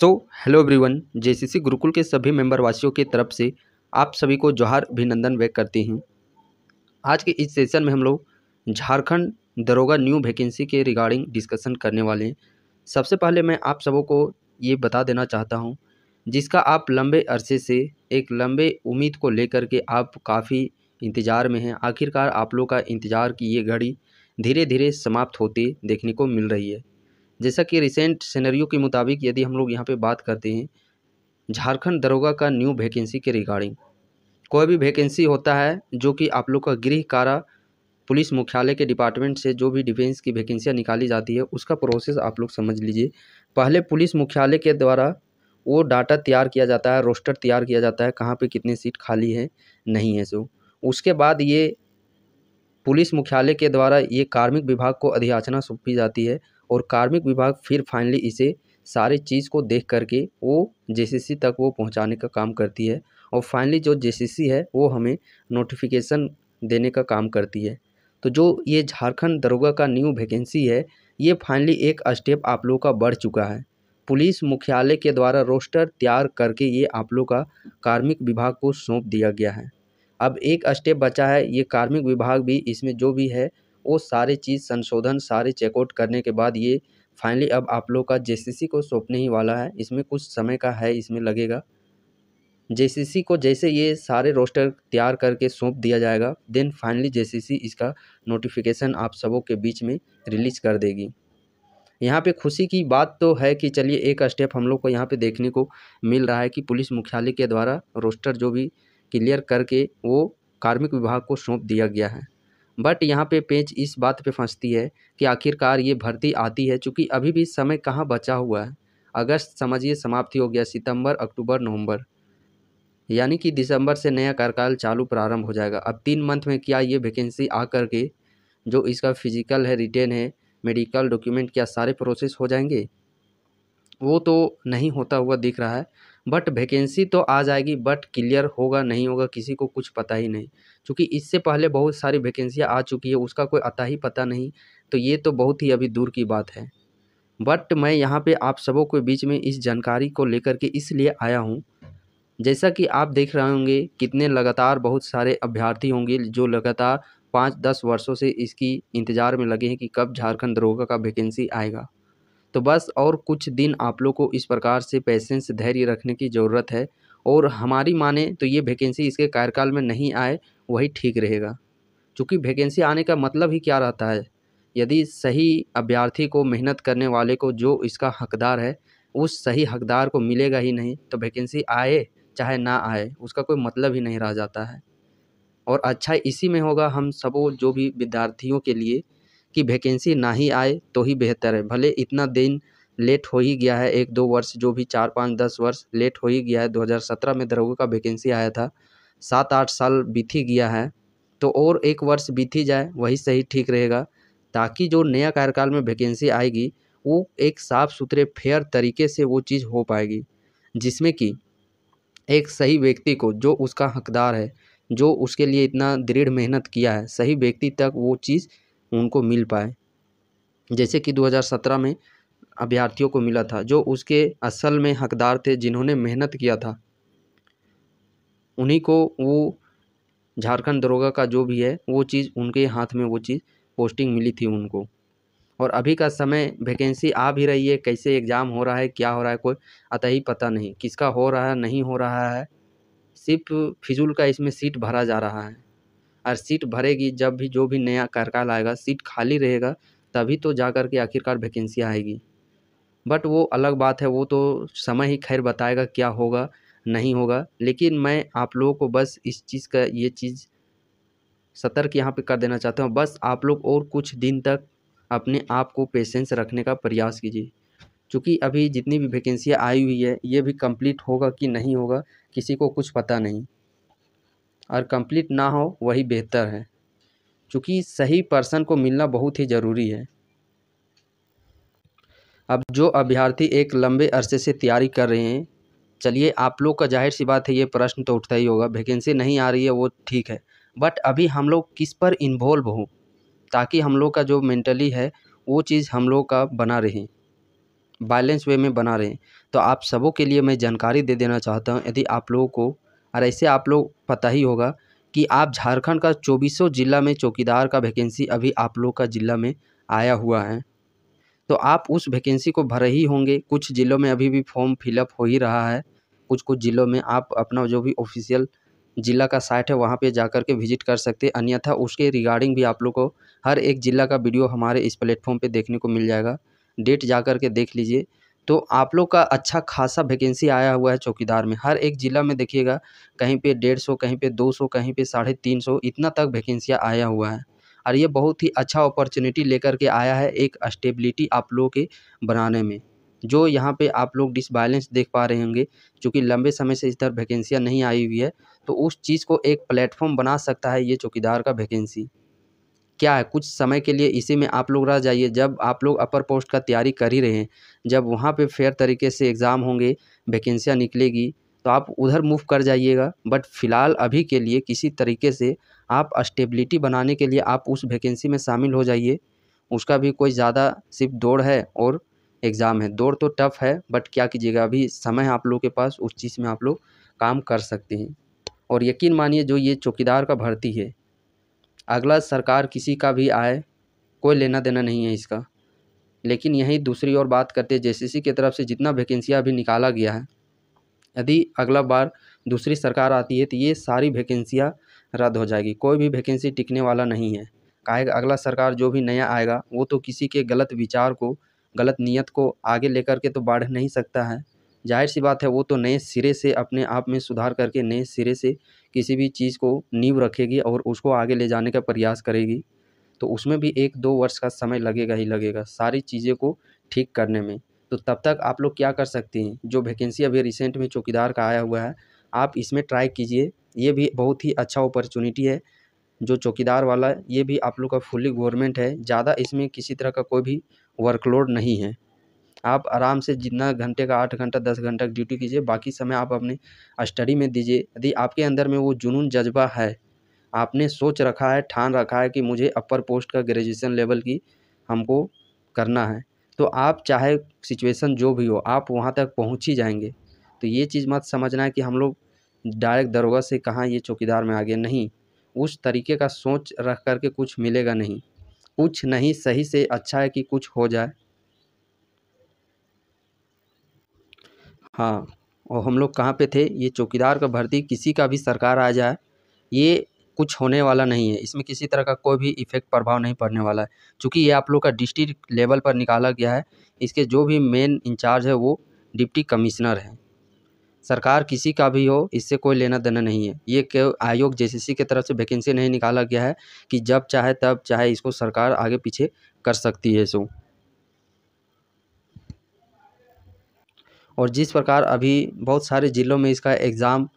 सो hello everyone JCC Gurukul के सभी member वासियों की तरफ से आप सभी को जोहार अभिनंदन व्यक्त करते हैं आज के इस सेशन में हम लोग झारखंड दरोगा न्यू वैकेंसी के रिगार्डिंग डिस्कशन करने वाले हैं सबसे पहले मैं आप सबों को ये बता देना चाहता हूँ जिसका आप लंबे अरसे से एक लंबे उम्मीद को लेकर के आप काफ़ी इंतज़ार में हैं आखिरकार आप लोग का इंतज़ार की ये घड़ी धीरे धीरे समाप्त होते देखने को मिल रही है जैसा कि रिसेंट सिनेरियो के मुताबिक यदि हम लोग यहाँ पे बात करते हैं झारखंड दरोगा का न्यू वैकेंसी के रिगार्डिंग कोई भी वैकेंसी होता है जो कि आप लोग का गृह कारा पुलिस मुख्यालय के डिपार्टमेंट से जो भी डिफेंस की वैकेंसियाँ निकाली जाती है उसका प्रोसेस आप लोग समझ लीजिए पहले पुलिस मुख्यालय के द्वारा वो डाटा तैयार किया जाता है रोस्टर तैयार किया जाता है कहाँ पे कितनी सीट खाली है नहीं है सो उसके बाद ये पुलिस मुख्यालय के द्वारा ये कार्मिक विभाग को अधियाचना सौंपी जाती है और कार्मिक विभाग फिर फाइनली इसे सारे चीज़ को देख करके वो जे तक वो पहुंचाने का काम करती है और फाइनली जो जे है वो हमें नोटिफिकेशन देने का काम करती है तो जो ये झारखंड दरोगा का न्यू वैकेंसी है ये फाइनली एक स्टेप आप लोगों का बढ़ चुका है पुलिस मुख्यालय के द्वारा रोस्टर तैयार करके ये आप लोग का कार्मिक विभाग को सौंप दिया गया है अब एक स्टेप बचा है ये कार्मिक विभाग भी इसमें जो भी है वो सारे चीज़ संशोधन सारे चेकआउट करने के बाद ये फाइनली अब आप लोग का जे को सौंपने ही वाला है इसमें कुछ समय का है इसमें लगेगा जे को जैसे ये सारे रोस्टर तैयार करके सौंप दिया जाएगा देन फाइनली जे इसका नोटिफिकेशन आप सबों के बीच में रिलीज कर देगी यहाँ पे खुशी की बात तो है कि चलिए एक स्टेप हम लोग को यहाँ पे देखने को मिल रहा है कि पुलिस मुख्यालय के द्वारा रोस्टर जो भी क्लियर करके वो कार्मिक विभाग को सौंप दिया गया है बट यहाँ पे पेज इस बात पे फंसती है कि आखिरकार ये भर्ती आती है चूँकि अभी भी समय कहाँ बचा हुआ है अगस्त समझिए समाप्ति हो गया सितंबर अक्टूबर नवंबर यानी कि दिसंबर से नया कार्यकाल चालू प्रारंभ हो जाएगा अब तीन मंथ में क्या ये वैकेंसी आ कर के जो इसका फिजिकल है रिटेन है मेडिकल डॉक्यूमेंट क्या सारे प्रोसेस हो जाएंगे वो तो नहीं होता हुआ दिख रहा है बट वैकेंसी तो आ जाएगी बट क्लियर होगा नहीं होगा किसी को कुछ पता ही नहीं क्योंकि इससे पहले बहुत सारी वैकेंसियाँ आ चुकी है उसका कोई अता ही पता नहीं तो ये तो बहुत ही अभी दूर की बात है बट मैं यहाँ पे आप सबों के बीच में इस जानकारी को लेकर के इसलिए आया हूँ जैसा कि आप देख रहे होंगे कितने लगातार बहुत सारे अभ्यर्थी होंगे जो लगातार पाँच दस वर्षों से इसकी इंतज़ार में लगे हैं कि कब झारखंड दरोगा का वैकेंसी आएगा तो बस और कुछ दिन आप लोग को इस प्रकार से पेशेंस धैर्य रखने की ज़रूरत है और हमारी माने तो ये वैकेंसी इसके कार्यकाल में नहीं आए वही ठीक रहेगा क्योंकि वैकेंसी आने का मतलब ही क्या रहता है यदि सही अभ्यर्थी को मेहनत करने वाले को जो इसका हकदार है उस सही हकदार को मिलेगा ही नहीं तो वैकेंसी आए चाहे ना आए उसका कोई मतलब ही नहीं रह जाता है और अच्छा इसी में होगा हम सबों जो भी विद्यार्थियों के लिए कि वैकेंसी ना ही आए तो ही बेहतर है भले इतना दिन लेट हो ही गया है एक दो वर्ष जो भी चार पाँच दस वर्ष लेट हो ही गया है 2017 में दरोगा का वैकेंसी आया था सात आठ साल बीत ही गया है तो और एक वर्ष बीत ही जाए वही सही ठीक रहेगा ताकि जो नया कार्यकाल में वैकेंसी आएगी वो एक साफ़ सुथरे फेयर तरीके से वो चीज़ हो पाएगी जिसमें कि एक सही व्यक्ति को जो उसका हकदार है जो उसके लिए इतना दृढ़ मेहनत किया है सही व्यक्ति तक वो चीज़ उनको मिल पाए जैसे कि 2017 में अभ्यर्थियों को मिला था जो उसके असल में हकदार थे जिन्होंने मेहनत किया था उन्हीं को वो झारखंड दरोगा का जो भी है वो चीज़ उनके हाथ में वो चीज़ पोस्टिंग मिली थी उनको और अभी का समय वैकेंसी आ भी रही है कैसे एग्ज़ाम हो रहा है क्या हो रहा है कोई अतः ही पता नहीं किसका हो रहा है नहीं हो रहा है सिर्फ फिजूल का इसमें सीट भरा जा रहा है और सीट भरेगी जब भी जो भी नया कार्यकाल आएगा सीट खाली रहेगा तभी तो जाकर के आखिरकार वैकेंसी आएगी बट वो अलग बात है वो तो समय ही खैर बताएगा क्या होगा नहीं होगा लेकिन मैं आप लोगों को बस इस चीज़ का ये चीज़ सतर्क यहाँ पे कर देना चाहता हूँ बस आप लोग और कुछ दिन तक अपने आप को पेशेंस रखने का प्रयास कीजिए क्योंकि अभी जितनी भी वैकेंसियाँ आई हुई है ये भी कंप्लीट होगा कि नहीं होगा किसी को कुछ पता नहीं और कंप्लीट ना हो वही बेहतर है क्योंकि सही पर्सन को मिलना बहुत ही ज़रूरी है अब जो अभ्यर्थी एक लंबे अरसे से तैयारी कर रहे हैं चलिए आप लोग का जाहिर सी बात है ये प्रश्न तो उठता ही होगा वैकेंसी नहीं आ रही है वो ठीक है बट अभी हम लोग किस पर इन्वॉल्व हों ताकि हम लोग का जो मेंटली है वो चीज़ हम लोग का बना रहे बैलेंस वे में बना रहे तो आप सबों के लिए मैं जानकारी दे देना चाहता हूँ यदि आप लोगों को और ऐसे आप लोग पता ही होगा कि आप झारखंड का चौबीसों ज़िला में चौकीदार का वैकेंसी अभी आप लोग का ज़िला में आया हुआ है तो आप उस वैकेंसी को भरे ही होंगे कुछ ज़िलों में अभी भी फॉर्म फिलअप हो ही रहा है कुछ कुछ ज़िलों में आप अपना जो भी ऑफिशियल ज़िला का साइट है वहाँ पे जाकर के विजिट कर सकते हैं अन्यथा उसके रिगार्डिंग भी आप लोग को हर एक ज़िला का वीडियो हमारे इस प्लेटफॉर्म पे देखने को मिल जाएगा डेट जा कर के देख लीजिए तो आप लोग का अच्छा खासा वैकेंसी आया हुआ है चौकीदार में हर एक ज़िला में देखिएगा कहीं पे डेढ़ सौ कहीं पे दो सौ कहीं पे साढ़े तीन सौ इतना तक वैकेंसियाँ आया हुआ है और ये बहुत ही अच्छा अपॉर्चुनिटी लेकर के आया है एक स्टेबिलिटी आप लोगों के बनाने में जो यहाँ पे आप लोग डिसबैलेंस देख पा रहे होंगे क्योंकि लंबे समय से इधर वैकेंसियाँ नहीं आई हुई है तो उस चीज़ को एक प्लेटफॉर्म बना सकता है ये चौकीदार का वैकेंसी क्या है कुछ समय के लिए इसी में आप लोग रह जाइए जब आप लोग अपर पोस्ट का तैयारी कर ही रहे हैं जब वहाँ पे फेयर तरीके से एग्ज़ाम होंगे वैकेंसियाँ निकलेगी तो आप उधर मूव कर जाइएगा बट फ़िलहाल अभी के लिए किसी तरीके से आप स्टेबिलिटी बनाने के लिए आप उस वैकेंसी में शामिल हो जाइए उसका भी कोई ज़्यादा सिर्फ दौड़ है और एग्ज़ाम है दौड़ तो टफ़ है बट क्या कीजिएगा अभी समय आप लोग के पास उस चीज़ में आप लोग काम कर सकते हैं और यकीन मानिए जो ये चौकीदार का भर्ती है अगला सरकार किसी का भी आए कोई लेना देना नहीं है इसका लेकिन यही दूसरी ओर बात करते जे सी सी की तरफ से जितना वैकेंसियाँ अभी निकाला गया है यदि अगला बार दूसरी सरकार आती है तो ये सारी वैकेंसियाँ रद्द हो जाएगी कोई भी वैकेंसी टिकने वाला नहीं है काहे अगला सरकार जो भी नया आएगा वो तो किसी के गलत विचार को गलत नीयत को आगे लेकर के तो बढ़ नहीं सकता है जाहिर सी बात है वो तो नए सिरे से अपने आप में सुधार करके नए सिरे से किसी भी चीज़ को नींव रखेगी और उसको आगे ले जाने का प्रयास करेगी तो उसमें भी एक दो वर्ष का समय लगेगा ही लगेगा सारी चीज़ें को ठीक करने में तो तब तक आप लोग क्या कर सकती हैं जो वैकेंसी अभी रिसेंट में चौकीदार का आया हुआ है आप इसमें ट्राई कीजिए ये भी बहुत ही अच्छा अपॉर्चुनिटी है जो चौकीदार वाला ये भी आप लोग का फुल्ली गवर्नमेंट है ज़्यादा इसमें किसी तरह का कोई भी वर्कलोड नहीं है आप आराम से जितना घंटे का आठ घंटा दस घंटा ड्यूटी कीजिए बाकी समय आप अपने स्टडी में दीजिए यदि आपके अंदर में वो जुनून जज्बा है आपने सोच रखा है ठान रखा है कि मुझे अपर पोस्ट का ग्रेजुएशन लेवल की हमको करना है तो आप चाहे सिचुएसन जो भी हो आप वहाँ तक पहुँच ही जाएंगे तो ये चीज़ मत समझना है कि हम लोग डायरेक्ट दरोगा से कहाँ ये चौकीदार में आ गए नहीं उस तरीके का सोच रख करके कुछ मिलेगा नहीं कुछ नहीं सही से अच्छा है कि कुछ हो जाए हाँ और हम लोग कहाँ पे थे ये चौकीदार का भर्ती किसी का भी सरकार आ जाए ये कुछ होने वाला नहीं है इसमें किसी तरह का कोई भी इफ़ेक्ट प्रभाव नहीं पड़ने वाला है चूँकि ये आप लोग का डिस्ट्रिक्ट लेवल पर निकाला गया है इसके जो भी मेन इंचार्ज है वो डिप्टी कमिश्नर है सरकार किसी का भी हो इससे कोई लेना देना नहीं है ये आयोग जे सी की तरफ से वैकेंसी नहीं निकाला गया है कि जब चाहे तब चाहे इसको सरकार आगे पीछे कर सकती है सो और जिस प्रकार अभी बहुत सारे ज़िलों में इसका एग्ज़ाम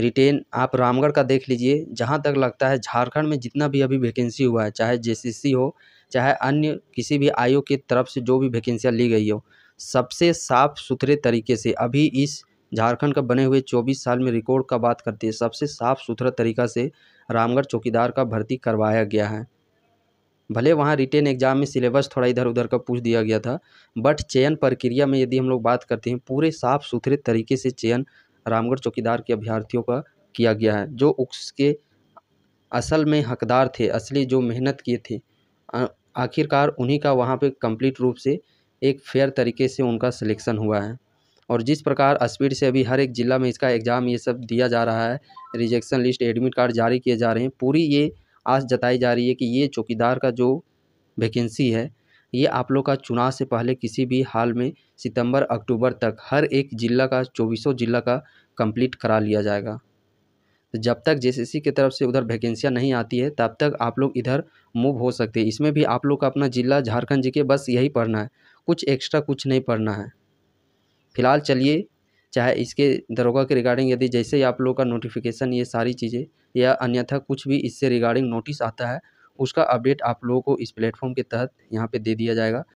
रिटेन आप रामगढ़ का देख लीजिए जहाँ तक लगता है झारखंड में जितना भी अभी वैकेंसी हुआ है चाहे जे हो चाहे अन्य किसी भी आयोग की तरफ से जो भी वैकेंसियाँ ली गई हो सबसे साफ़ सुथरे तरीके से अभी इस झारखंड का बने हुए 24 साल में रिकॉर्ड का बात करते हैं सबसे साफ़ सुथरा तरीका से रामगढ़ चौकीदार का भर्ती करवाया गया है भले वहाँ रिटेन एग्ज़ाम में सिलेबस थोड़ा इधर उधर का पूछ दिया गया था बट चयन प्रक्रिया में यदि हम लोग बात करते हैं पूरे साफ़ सुथरे तरीके से चयन रामगढ़ चौकीदार के अभ्यर्थियों का किया गया है जो उसके असल में हकदार थे असली जो मेहनत किए थे आखिरकार उन्हीं का वहाँ पे कंप्लीट रूप से एक फेयर तरीके से उनका सिलेक्शन हुआ है और जिस प्रकार स्पीड से अभी हर एक ज़िला में इसका एग्ज़ाम ये सब दिया जा रहा है रिजेक्शन लिस्ट एडमिट कार्ड जारी किए जा रहे हैं पूरी ये आस जताई जा रही है कि ये चौकीदार का जो वैकेंसी है ये आप लोग का चुनाव से पहले किसी भी हाल में सितंबर अक्टूबर तक हर एक जिला का चौबीसों जिला का कंप्लीट करा लिया जाएगा तो जब तक सी की तरफ से उधर वैकेंसियाँ नहीं आती है तब तक आप लोग इधर मूव हो सकते हैं इसमें भी आप लोग का अपना ज़िला झारखंड जी के बस यही पढ़ना है कुछ एक्स्ट्रा कुछ नहीं पढ़ना है फिलहाल चलिए चाहे इसके दरोगा के रिगार्डिंग यदि जैसे ही आप लोगों का नोटिफिकेशन ये सारी चीज़ें या अन्यथा कुछ भी इससे रिगार्डिंग नोटिस आता है उसका अपडेट आप लोगों को इस प्लेटफॉर्म के तहत यहाँ पे दे दिया जाएगा